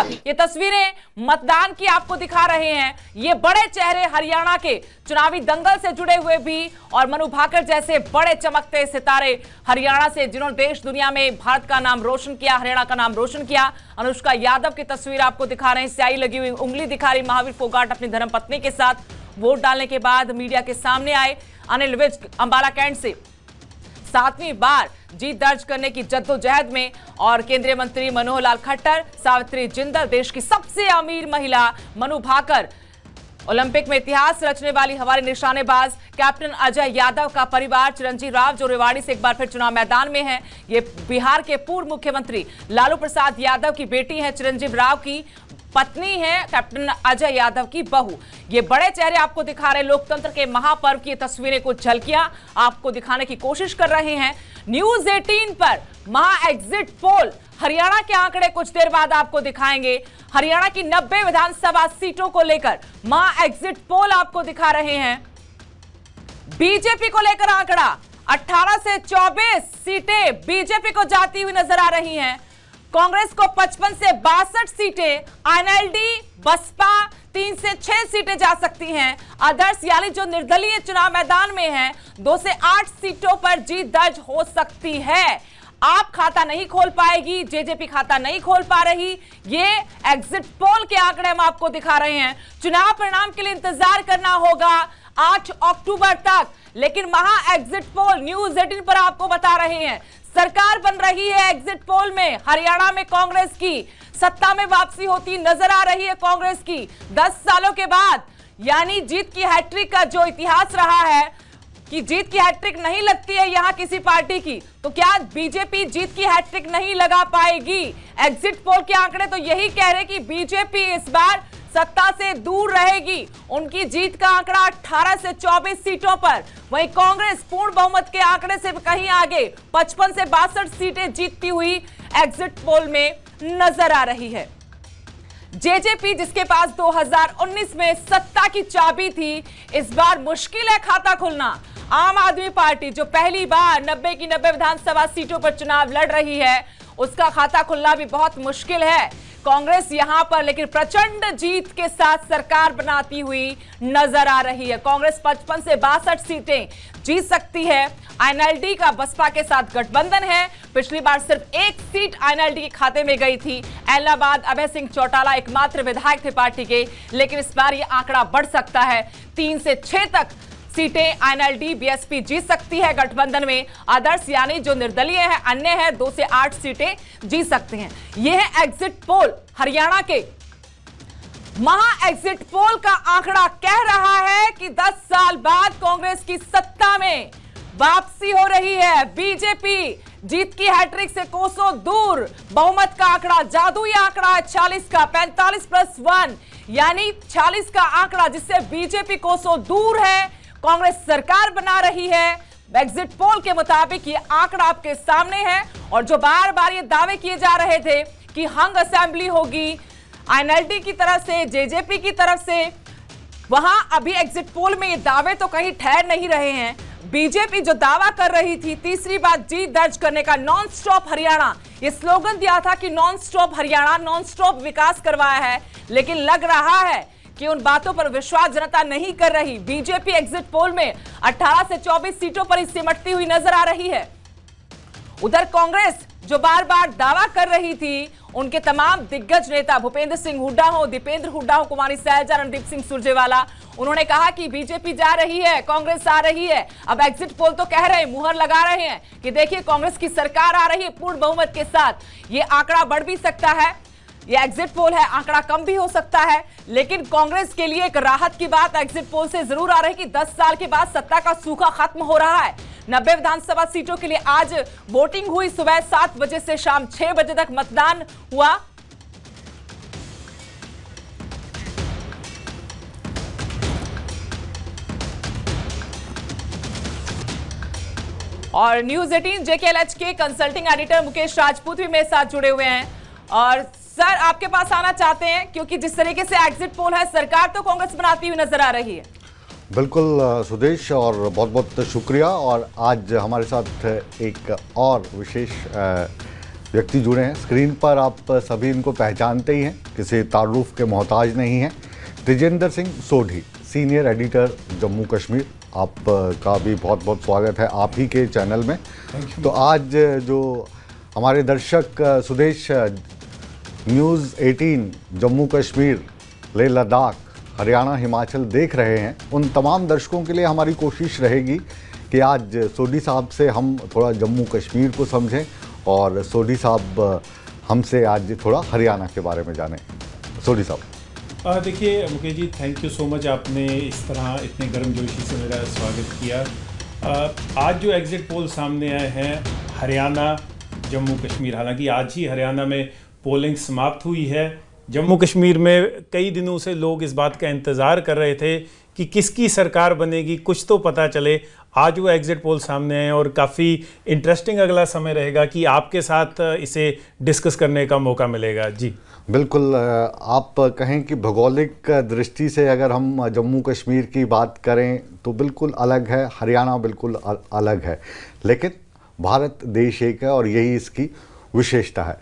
ये तस्वीरें मतदान की आपको दिखा रहे हैं ये बड़े चेहरे हरियाणा के चुनावी दंगल से जुड़े हुए भी और मनु भाकर जैसे बड़े चमकते सितारे हरियाणा से जिन्होंने देश दुनिया में भारत का नाम रोशन किया हरियाणा का नाम रोशन किया अनुष्का यादव की तस्वीर आपको दिखा रहे हैं स्याही लगी हुई उंगली दिखा रही महावीर फोगाट अपनी धर्म पत्नी के साथ वोट डालने के बाद मीडिया के सामने आए अनिल विज अंबाला कैंट से सातवीं बार जीत दर्ज करने की जद्दोजहद में और केंद्रीय मंत्री मनोहर लाल खट्टर सावित्री जिंदल देश की सबसे अमीर महिला मनु भाकर ओलंपिक में इतिहास रचने वाली हमारे निशानेबाज कैप्टन अजय यादव का परिवार चिरंजीव राव जो रेवाड़ी से एक बार फिर चुनाव मैदान में है ये बिहार के पूर्व मुख्यमंत्री लालू प्रसाद यादव की बेटी है चिरंजीव राव की पत्नी है कैप्टन अजय यादव की बहू ये बड़े चेहरे आपको दिखा रहे लोकतंत्र के महापर्व की तस्वीरें को झलकियां आपको दिखाने की कोशिश कर रहे हैं न्यूज 18 पर महा एग्जिट पोल हरियाणा के आंकड़े कुछ देर बाद आपको दिखाएंगे हरियाणा की 90 विधानसभा सीटों को लेकर महा एग्जिट पोल आपको दिखा रहे हैं बीजेपी को लेकर आंकड़ा 18 से 24 सीटें बीजेपी को जाती हुई नजर आ रही हैं कांग्रेस को 55 से बासठ सीटें एनएलडी बसपा तीन से छह सीटें जा सकती हैं आदर्श यानी जो निर्दलीय चुनाव मैदान में हैं दो से आठ सीटों पर जीत दर्ज हो सकती है आप खाता नहीं खोल पाएगी जेजेपी खाता नहीं खोल पा रही ये एग्जिट पोल के आंकड़े हम आपको दिखा रहे हैं चुनाव परिणाम के लिए इंतजार करना होगा 8 अक्टूबर तक लेकिन महा एग्जिट पोल न्यूज एटीन पर आपको बता रहे हैं सरकार बन रही है एग्जिट पोल में हरियाणा में कांग्रेस की सत्ता में वापसी होती नजर आ रही है कांग्रेस की दस सालों के बाद यानी जीत की हैट्रिक का जो इतिहास रहा है कि जीत की हैट्रिक नहीं लगती है यहां किसी पार्टी की तो क्या बीजेपी जीत की हैट्रिक नहीं लगा पाएगी एग्जिट पोल के आंकड़े तो यही कह रहे कि बीजेपी इस बार सत्ता से दूर रहेगी उनकी जीत का आंकड़ा 18 से 24 सीटों पर वहीं कांग्रेस पूर्ण बहुमत के आंकड़े से कहीं आगे 55 से बासठ सीटें जीतती हुई एग्जिट पोल में नजर आ रही है जेजेपी जिसके पास 2019 में सत्ता की चाबी थी इस बार मुश्किल है खाता खुलना आम आदमी पार्टी जो पहली बार 90 की 90 विधानसभा सीटों पर चुनाव लड़ रही है उसका खाता खुलना भी बहुत मुश्किल है कांग्रेस यहां पर लेकिन प्रचंड जीत के साथ सरकार बनाती हुई नजर आ रही है कांग्रेस पचपन से बासठ सीटें जीत सकती है एनएलडी का बसपा के साथ गठबंधन है पिछली बार सिर्फ एक सीट एनएलडी के खाते में गई थी इलाहाबाद अभय सिंह चौटाला एकमात्र विधायक थे पार्टी के लेकिन इस बार ये आंकड़ा बढ़ सकता है तीन से छह तक सीटें एनएलडी बीएसपी जीत सकती है गठबंधन में आदर्श यानी जो निर्दलीय है अन्य है दो से आठ सीटें जीत सकते हैं यह है एग्जिट पोल हरियाणा के महा एग्जिट पोल का आंकड़ा कह रहा है कि 10 साल बाद कांग्रेस की सत्ता में वापसी हो रही है बीजेपी जीत की हैट्रिक से कोसों दूर बहुमत का आंकड़ा जादुई आंकड़ा है चालीस का 45 प्लस वन यानी 40 का आंकड़ा जिससे बीजेपी कोसों दूर है कांग्रेस सरकार बना रही है एग्जिट पोल के मुताबिक ये आंकड़ा आपके सामने है और जो बार बार ये दावे किए जा रहे थे कि हंग असेंबली होगी एनएलडी की तरफ से जेजेपी की तरफ से वहां अभी एग्जिट पोल में ये दावे तो कहीं ठहर नहीं रहे हैं बीजेपी जो दावा कर रही थी तीसरी बार जीत दर्ज करने का नॉन स्टॉप हरियाणा ये स्लोगन दिया था कि non stop Haryana non stop विकास करवाया है लेकिन लग रहा है कि उन बातों पर विश्वास जनता नहीं कर रही बीजेपी एग्जिट पोल में 18 से 24 सीटों पर ही सिमटती हुई नजर आ रही है उधर कांग्रेस जो बार बार दावा कर रही थी उनके तमाम दिग्गज नेता भूपेंद्र सिंह हुड्डा हो दीपेंद्र हुड्डा हो कुमारी सहजा रणदीप सिंह सुरजेवाला उन्होंने कहा कि बीजेपी जा रही है कांग्रेस आ रही है अब एग्जिट पोल तो कह रहे हैं मुहर लगा रहे हैं कि देखिए कांग्रेस की सरकार आ रही है पूर्ण बहुमत के साथ ये आंकड़ा बढ़ भी सकता है यह एग्जिट पोल है आंकड़ा कम भी हो सकता है लेकिन कांग्रेस के लिए एक राहत की बात एग्जिट पोल से जरूर आ रही कि 10 साल के बाद सत्ता का सूखा खत्म हो रहा है नब्बे विधानसभा सीटों के लिए आज वोटिंग हुई सुबह सात बजे से शाम छह बजे तक मतदान हुआ और न्यूज एटीन जेकेएलएच के कंसल्टिंग एडिटर मुकेश राजपूत भी मेरे साथ जुड़े हुए हैं और सर आपके पास आना चाहते हैं क्योंकि जिस तरीके से एग्जिट पोल है सरकार तो कांग्रेस बनाती हुई नजर आ रही है बिल्कुल सुदेश और बहुत बहुत शुक्रिया और आज हमारे साथ एक और विशेष व्यक्ति जुड़े हैं स्क्रीन पर आप सभी इनको पहचानते ही हैं किसी तारुफ के मोहताज नहीं हैं तेजेंद्र सिंह सोढ़ी सीनियर एडिटर जम्मू कश्मीर आप का भी बहुत बहुत स्वागत है आप ही के चैनल में तो आज जो हमारे दर्शक सुदेश न्यूज़ 18 जम्मू कश्मीर ले लद्दाख हरियाणा हिमाचल देख रहे हैं उन तमाम दर्शकों के लिए हमारी कोशिश रहेगी कि आज सोडी साहब से हम थोड़ा जम्मू कश्मीर को समझें और सोडी साहब हमसे आज थोड़ा हरियाणा के बारे में जानें सोडी साहब देखिए Mukesh ji thank you so much आपने इस तरह इतने गर्म जोशी से मेरा स्वागत किया आज जो एग्ज़िट पोल सामने आए हैं हरियाणा जम्मू कश्मीर हालांकि आज ही हरियाणा में पोलिंग समाप्त हुई है जम्मू कश्मीर में कई दिनों से लोग इस बात का इंतज़ार कर रहे थे कि किसकी सरकार बनेगी कुछ तो पता चले आज वो एग्ज़िट पोल सामने आए और काफ़ी इंटरेस्टिंग अगला समय रहेगा कि आपके साथ इसे डिस्कस करने का मौका मिलेगा जी बिल्कुल आप कहें कि भौगोलिक दृष्टि से अगर हम जम्मू कश्मीर की बात करें तो बिल्कुल अलग है हरियाणा बिल्कुल अलग है लेकिन भारत देश एक है और यही इसकी विशेषता है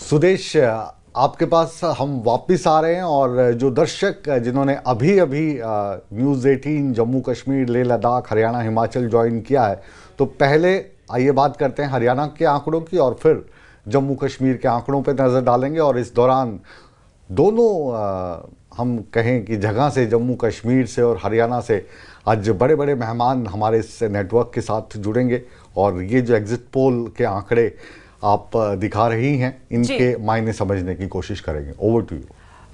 सुदेश आपके पास हम वापस आ रहे हैं और जो दर्शक जिन्होंने अभी अभी news eighteen Jammu Kashmir Leh Ladakh Haryana Himachal join किया है तो पहले आइए बात करते हैं हरियाणा के आंकड़ों की और फिर जम्मू कश्मीर के आंकड़ों पर नज़र डालेंगे और इस दौरान दोनों हम कहें कि जगह से जम्मू कश्मीर से और हरियाणा से आज बड़े बड़े मेहमान हमारे इस नेटवर्क के साथ जुड़ेंगे और ये जो एग्ज़िट पोल के आंकड़े आप दिखा रही हैं इनके मायने समझने की कोशिश करेंगे ओवर टू यू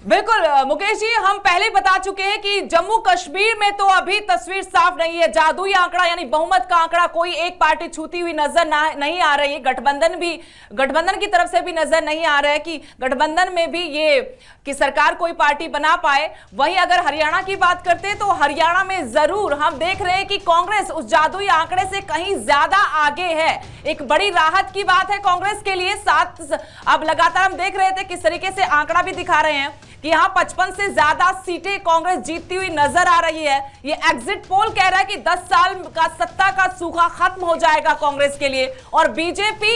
बिल्कुल मुकेश जी हम पहले बता चुके हैं कि जम्मू कश्मीर में तो अभी तस्वीर साफ नहीं है जादुई आंकड़ा यानी बहुमत का आंकड़ा कोई एक पार्टी छूती हुई नजर नहीं आ रही है गठबंधन भी गठबंधन की तरफ से भी नजर नहीं आ रहा है कि गठबंधन में भी ये कि सरकार कोई पार्टी बना पाए वहीं अगर हरियाणा की बात करते तो हरियाणा में जरूर हम देख रहे हैं कि कांग्रेस उस जादुई आंकड़े से कहीं ज्यादा आगे है एक बड़ी राहत की बात है कांग्रेस के लिए सात अब लगातार हम देख रहे थे किस तरीके से आंकड़ा भी दिखा रहे हैं कि यहां पचपन से ज्यादा सीटें कांग्रेस जीतती हुई नजर आ रही है ये एग्जिट पोल कह रहा है कि 10 साल का सत्ता का सूखा खत्म हो जाएगा कांग्रेस के लिए और बीजेपी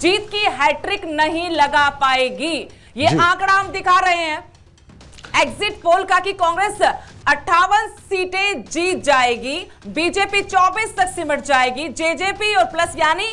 जीत की हैट्रिक नहीं लगा पाएगी ये आंकड़ा हम दिखा रहे हैं एग्जिट पोल का कि कांग्रेस अट्ठावन सीटें जीत जाएगी बीजेपी 24 तक सिमट जाएगी जेजेपी और प्लस यानी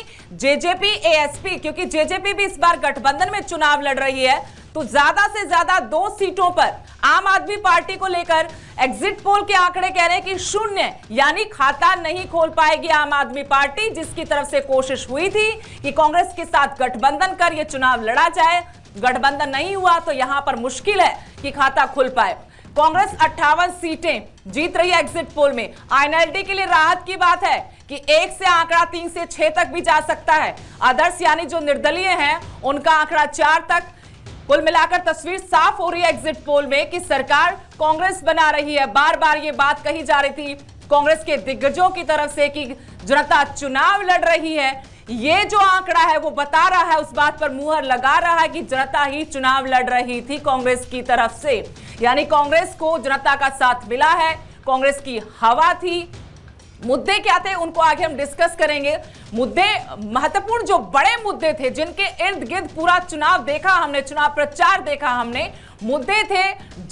जेजेपी एएसपी क्योंकि जेजेपी भी इस बार गठबंधन में चुनाव लड़ रही है तो ज्यादा से ज्यादा दो सीटों पर आम आदमी पार्टी को लेकर एग्जिट पोल के आंकड़े कह रहे हैं कि शून्य यानी खाता नहीं खोल पाएगी आम आदमी पार्टी जिसकी तरफ से कोशिश हुई थी कि कांग्रेस के साथ गठबंधन कर यह चुनाव लड़ा जाए गठबंधन नहीं हुआ तो यहां पर मुश्किल है कि खाता खुल पाए कांग्रेस अट्ठावन सीटें जीत रही है एग्जिट पोल में आईएनएलडी के लिए राहत की बात है कि एक से आंकड़ा तीन से छह तक भी जा सकता है आदर्श यानी जो निर्दलीय हैं उनका आंकड़ा चार तक कुल मिलाकर तस्वीर साफ हो रही है एग्जिट पोल में कि सरकार कांग्रेस बना रही है बार बार ये बात कही जा रही थी कांग्रेस के दिग्गजों की तरफ से कि जनता चुनाव लड़ रही है ये जो आंकड़ा है वो बता रहा है उस बात पर मुहर लगा रहा है कि जनता ही चुनाव लड़ रही थी कांग्रेस की तरफ से यानी कांग्रेस को जनता का साथ मिला है कांग्रेस की हवा थी मुद्दे क्या थे उनको आगे हम डिस्कस करेंगे मुद्दे महत्वपूर्ण जो बड़े मुद्दे थे जिनके इर्द गिर्द पूरा चुनाव देखा हमने चुनाव प्रचार देखा हमने मुद्दे थे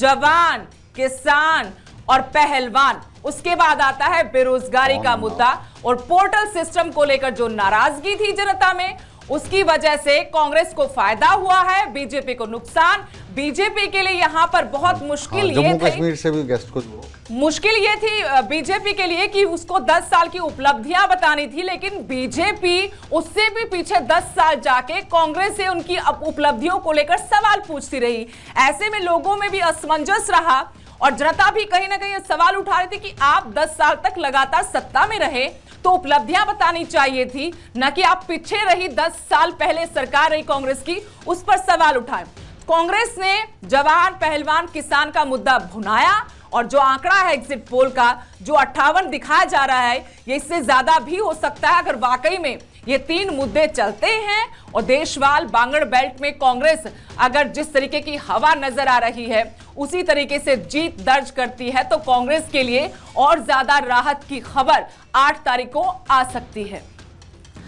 जवान किसान और पहलवान उसके बाद आता है बेरोजगारी का मुद्दा और पोर्टल सिस्टम को लेकर जो नाराजगी थी जनता में उसकी वजह से कांग्रेस को फायदा हुआ है बीजेपी को नुकसान बीजेपी के लिए यहाँ पर बहुत हाँ, मुश्किल ये कश्मीर से भी गेस्ट कुछ मुश्किल ये थी बीजेपी के लिए कि उसको 10 साल की उपलब्धियां बतानी थी लेकिन बीजेपी उससे भी पीछे 10 साल जाके कांग्रेस से उनकी उपलब्धियों को लेकर सवाल पूछती रही ऐसे में लोगों में भी असमंजस रहा और जनता भी कहीं ना कहीं सवाल उठा रहे थे कि आप 10 साल तक लगातार सत्ता में रहे तो उपलब्धियां बतानी चाहिए थी ना कि आप पीछे रही 10 साल पहले सरकार रही कांग्रेस की उस पर सवाल उठाए कांग्रेस ने जवान पहलवान किसान का मुद्दा भुनाया और जो आंकड़ा है एग्जिट पोल का जो अट्ठावन दिखाया जा रहा है ये इससे ज्यादा भी हो सकता है अगर वाकई में ये तीन मुद्दे चलते हैं और देशवाल बांगड़ बेल्ट में कांग्रेस अगर जिस तरीके की हवा नजर आ रही है उसी तरीके से जीत दर्ज करती है तो कांग्रेस के लिए और ज्यादा राहत की खबर आठ तारीख को आ सकती है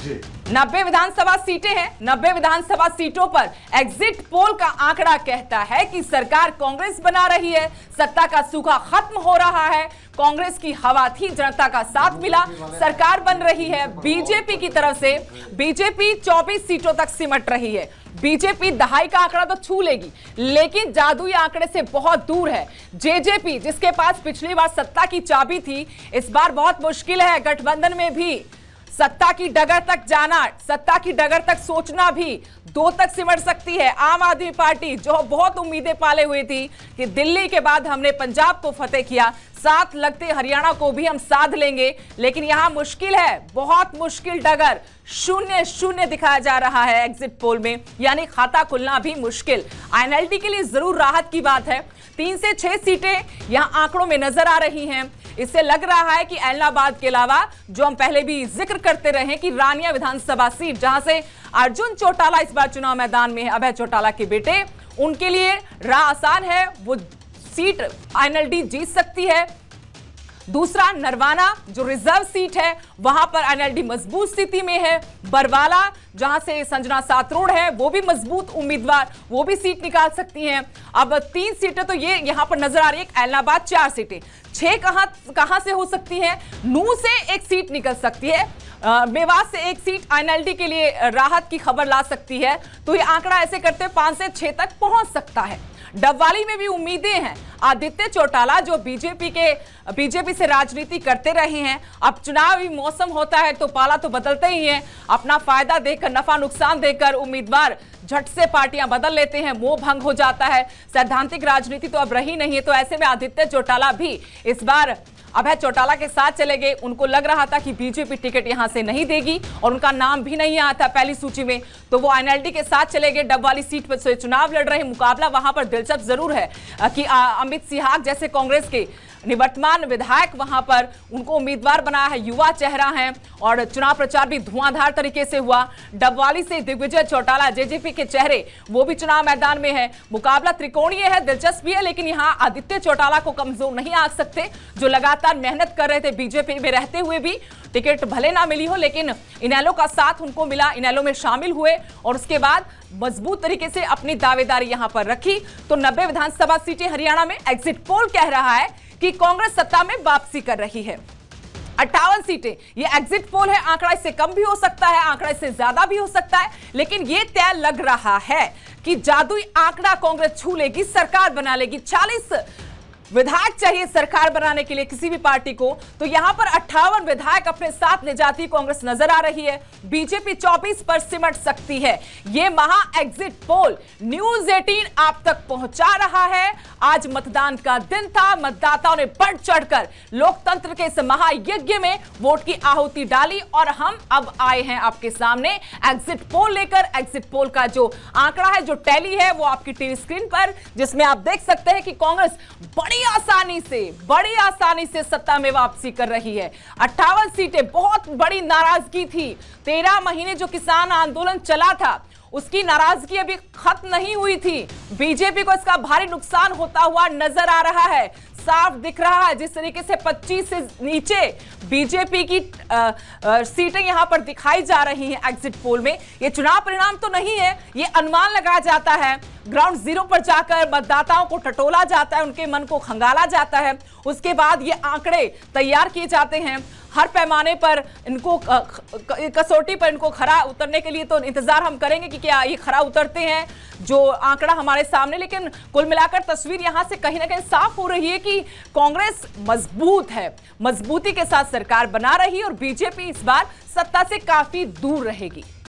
नब्बे विधानसभा सीटें हैं नब्बे विधानसभा सीटों पर एग्जिट पोल का आंकड़ा कहता है कि सरकार कांग्रेस बना रही है सत्ता का सूखा खत्म हो रहा है कांग्रेस की हवा थी जनता का साथ मिला सरकार बन रही है बीजेपी की तरफ से बीजेपी 24 सीटों तक सिमट रही है बीजेपी दहाई का आंकड़ा तो छू लेगी लेकिन जादुई आंकड़े से बहुत दूर है जेजेपी जिसके पास पिछली बार सत्ता की चाबी थी इस बार बहुत मुश्किल है गठबंधन में भी सत्ता की डगर तक जाना सत्ता की डगर तक सोचना भी दो तक सिमट सकती है आम आदमी पार्टी जो बहुत उम्मीदें पाले हुई थी कि दिल्ली के बाद हमने पंजाब को फतेह किया साथ लगते हरियाणा को भी हम साध लेंगे लेकिन यहां मुश्किल है बहुत मुश्किल डगर शून्य शून्य दिखाया जा रहा है एग्जिट पोल में यानी खाता खुलना भी मुश्किल आईएनएलटी के लिए जरूर राहत की बात है तीन से छह सीटें यहां आंकड़ों में नजर आ रही हैं इससे लग रहा है कि एलनाबाद के अलावा जो हम पहले भी जिक्र करते रहे कि रानिया विधानसभा सीट जहां से अर्जुन चौटाला इस बार चुनाव मैदान में है अभय चौटाला के बेटे उनके लिए राह आसान है वो सीट एनएलडी जीत सकती है दूसरा नरवाना जो रिजर्व सीट है वहां पर एनएलडी मजबूत स्थिति में है बरवाला जहां से संजना सातरोड़ है वो भी मजबूत उम्मीदवार वो भी सीट निकाल सकती हैं अब तीन सीटें तो ये यहां पर नजर आ रही है एलनाबाद चार सीटें छह कहां कहां से हो सकती है नू से एक सीट निकल सकती है मेवास से एक सीट एनएलडी के लिए राहत की खबर ला सकती है तो ये आंकड़ा ऐसे करते पांच से छह तक पहुंच सकता है डबवाली में भी उम्मीदें हैं आदित्य चौटाला जो बीजेपी के बीजेपी से राजनीति करते रहे हैं अब चुनावी मौसम होता है तो पाला तो बदलते ही है अपना फायदा देकर नफा नुकसान देकर उम्मीदवार झट से पार्टियां बदल लेते हैं मोह भंग हो जाता है सैद्धांतिक राजनीति तो अब रही नहीं है तो ऐसे में आदित्य चौटाला भी इस बार अभय चौटाला के साथ चले गए उनको लग रहा था कि बीजेपी टिकट यहाँ से नहीं देगी और उनका नाम भी नहीं आया था पहली सूची में तो वो एनएलडी के साथ चले गए डब वाली सीट पर से चुनाव लड़ रहे मुकाबला वहां पर दिलचस्प जरूर है कि अमित सिहाग जैसे कांग्रेस के निवर्तमान विधायक वहां पर उनको उम्मीदवार बनाया है युवा चेहरा है और चुनाव प्रचार भी धुआंधार तरीके से हुआ डबवाली से दिग्विजय चौटाला जेजेपी के चेहरे वो भी चुनाव मैदान में है मुकाबला त्रिकोणीय है दिलचस्प भी है लेकिन यहाँ आदित्य चौटाला को कमजोर नहीं आ सकते जो लगातार मेहनत कर रहे थे बीजेपी में रहते हुए भी टिकट भले ना मिली हो लेकिन इनेलो का साथ उनको मिला इनेलो में शामिल हुए और उसके बाद मजबूत तरीके से अपनी दावेदारी यहां पर रखी तो नब्बे विधानसभा सीटें हरियाणा में एग्जिट पोल कह रहा है कि कांग्रेस सत्ता में वापसी कर रही है अट्ठावन सीटें ये एग्जिट पोल है आंकड़ा इससे कम भी हो सकता है आंकड़ा इससे ज्यादा भी हो सकता है लेकिन यह तय लग रहा है कि जादुई आंकड़ा कांग्रेस छू लेगी सरकार बना लेगी चालीस विधायक चाहिए सरकार बनाने के लिए किसी भी पार्टी को तो यहां पर अट्ठावन विधायक अपने साथ ले जाती कांग्रेस नजर आ रही है बीजेपी 24 पर सिमट सकती है यह महा एग्जिट पोल न्यूज 18 आप तक पहुंचा रहा है आज मतदान का दिन था मतदाताओं ने बढ़ चढ़कर लोकतंत्र के इस महायज्ञ में वोट की आहुति डाली और हम अब आए हैं आपके सामने एग्जिट पोल लेकर एग्जिट पोल का जो आंकड़ा है जो टैली है वो आपकी टीवी स्क्रीन पर जिसमें आप देख सकते हैं कि कांग्रेस बड़ी बड़ी आसानी से बड़ी आसानी से सत्ता में वापसी कर रही है अट्ठावन सीटें बहुत बड़ी नाराजगी थी तेरह महीने जो किसान आंदोलन चला था उसकी नाराजगी अभी खत्म नहीं हुई थी बीजेपी को इसका भारी नुकसान होता हुआ नजर आ रहा है साफ दिख रहा है जिस तरीके से 25 से नीचे बीजेपी की सीटें यहां पर दिखाई जा रही हैं एग्जिट पोल में ये चुनाव परिणाम तो नहीं है ये अनुमान लगाया जाता है ग्राउंड जीरो पर जाकर मतदाताओं को टटोला जाता है उनके मन को खंगाला जाता है उसके बाद ये आंकड़े तैयार किए जाते हैं हर पैमाने पर इनको कसौटी पर इनको खरा उतरने के लिए तो इंतजार हम करेंगे कि क्या ये खरा उतरते हैं जो आंकड़ा हमारे सामने लेकिन कुल मिलाकर तस्वीर यहाँ से कहीं ना कहीं साफ हो रही है कि कांग्रेस मजबूत है मजबूती के साथ सरकार बना रही है और बीजेपी इस बार सत्ता से काफी दूर रहेगी